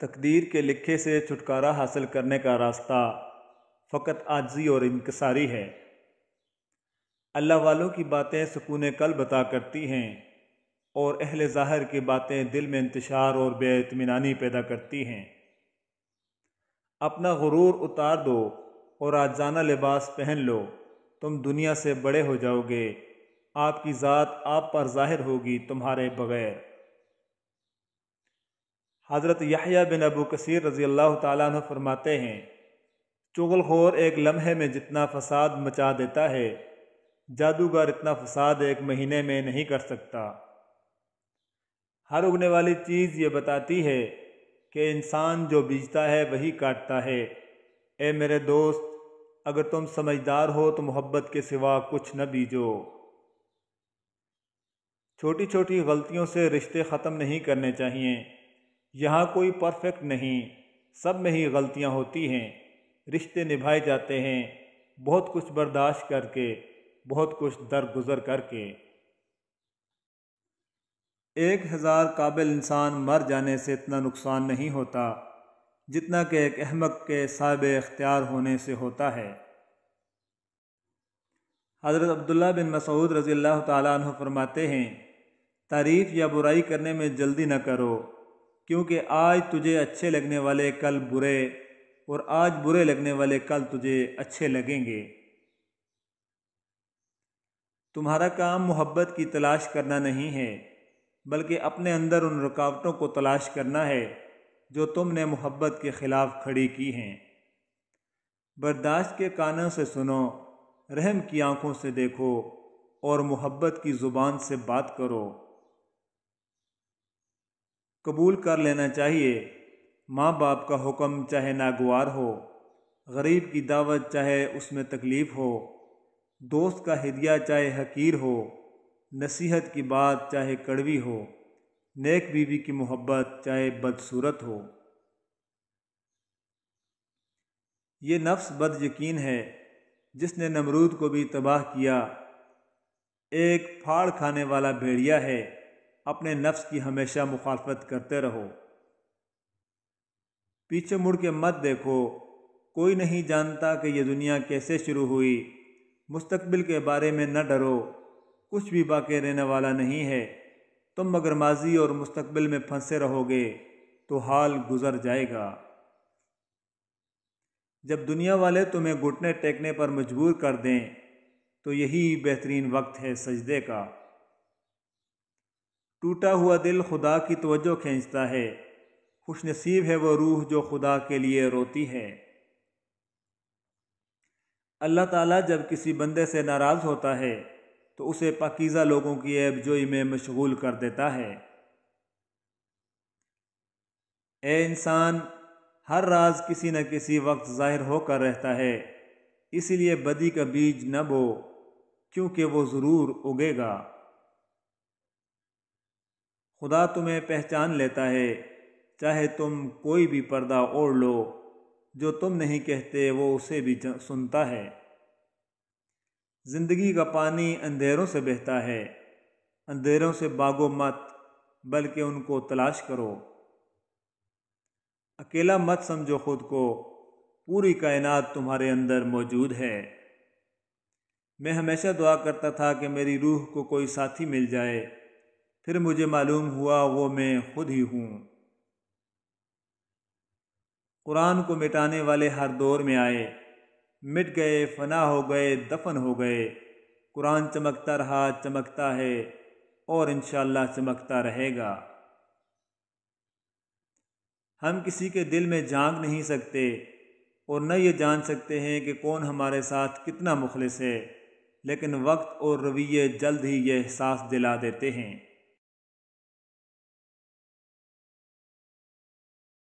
तकदीर के लिखे से छुटकारा हासिल करने का रास्ता फ़कत आजी और इंकसारी है अल्लाह वालों की बातें सुकून कल बता करती हैं और अहल ज़ाहर की बातें दिल में इंतशार और बेतमिनानी पैदा करती हैं अपना गुरूर उतार दो और आजाना लिबास पहन लो तुम दुनिया से बड़े हो जाओगे आपकी ज़ात आप पर जाहिर होगी तुम्हारे बगैर हज़रत याहिया बिन अबू कसीर रज़ी अल्लाह ताली फरमाते हैं खोर एक लम्हे में जितना फसाद मचा देता है जादूगर इतना फसाद एक महीने में नहीं कर सकता हर उगने वाली चीज़ ये बताती है कि इंसान जो बीजता है वही काटता है ए मेरे दोस्त अगर तुम समझदार हो तो मोहब्बत के सिवा कुछ न बीजो छोटी छोटी गलतियों से रिश्ते ख़त्म नहीं करने चाहिए यहाँ कोई परफेक्ट नहीं सब में ही गलतियाँ होती हैं रिश्ते निभाए जाते हैं बहुत कुछ बर्दाश्त करके बहुत कुछ दरगुजर करके एक हज़ार काबिल इंसान मर जाने से इतना नुकसान नहीं होता जितना कि एक अहमक के साहब इख्तियार होने से होता है हज़रत अब्दुल्ला बिन मसूद रज़ी अल्लाह तु फरमाते हैं तारीफ़ या बुराई करने में जल्दी न करो क्योंकि आज तुझे अच्छे लगने वाले कल बुरे और आज बुरे लगने वाले कल तुझे अच्छे लगेंगे तुम्हारा काम मोहब्बत की तलाश करना नहीं है बल्कि अपने अंदर उन रुकावटों को तलाश करना है जो तुमने मोहब्बत के ख़िलाफ़ खड़ी की हैं बर्दाश्त के कानों से सुनो रहम की आंखों से देखो और मोहब्बत की ज़ुबान से बात करो कबूल कर लेना चाहिए माँ बाप का हुक्म चाहे नागवार हो गरीब की दावत चाहे उसमें तकलीफ़ हो दोस्त का हदिया चाहे हकीर हो नसीहत की बात चाहे कड़वी हो नेक बीवी की मोहब्बत चाहे बदसूरत हो ये नफ्स बद यकीन है जिसने नमरूद को भी तबाह किया एक फाड़ खाने वाला भेड़िया है अपने नफ्स की हमेशा मुखालफत करते रहो पीछे मुड़ के मत देखो कोई नहीं जानता कि यह दुनिया कैसे शुरू हुई मुस्तकबिल के बारे में न डरो कुछ भी बाकी रहने वाला नहीं है तुम अगर माजी और मुस्तकबिल में फंसे रहोगे तो हाल गुजर जाएगा जब दुनिया वाले तुम्हें घुटने टेकने पर मजबूर कर दें तो यही बेहतरीन वक्त है सजदे का टूटा हुआ दिल खुदा की तवज्जो खींचता है खुश नसीब है वह रूह जो खुदा के लिए रोती है अल्लाह ताला जब किसी बंदे से नाराज़ होता है तो उसे पाकीज़ा लोगों की ऐबजोई में मशगूल कर देता है ए इंसान हर राज किसी न किसी वक्त ज़ाहिर होकर रहता है इसलिए बदी का बीज न बो क्योंकि वो ज़रूर उगेगा खुदा तुम्हें पहचान लेता है चाहे तुम कोई भी पर्दा ओढ़ लो जो तुम नहीं कहते वो उसे भी सुनता है ज़िंदगी का पानी अंधेरों से बहता है अंधेरों से बागो मत बल्कि उनको तलाश करो अकेला मत समझो खुद को पूरी कायनात तुम्हारे अंदर मौजूद है मैं हमेशा दुआ करता था कि मेरी रूह को कोई साथी मिल जाए फिर मुझे मालूम हुआ वो मैं खुद ही हूँ कुरान को मिटाने वाले हर दौर में आए मिट गए फना हो गए दफन हो गए कुरान चमकता रहा चमकता है और इन चमकता रहेगा हम किसी के दिल में झांक नहीं सकते और न ये जान सकते हैं कि कौन हमारे साथ कितना मुखलिस है लेकिन वक्त और रवैये जल्द ही ये एहसास दिला देते हैं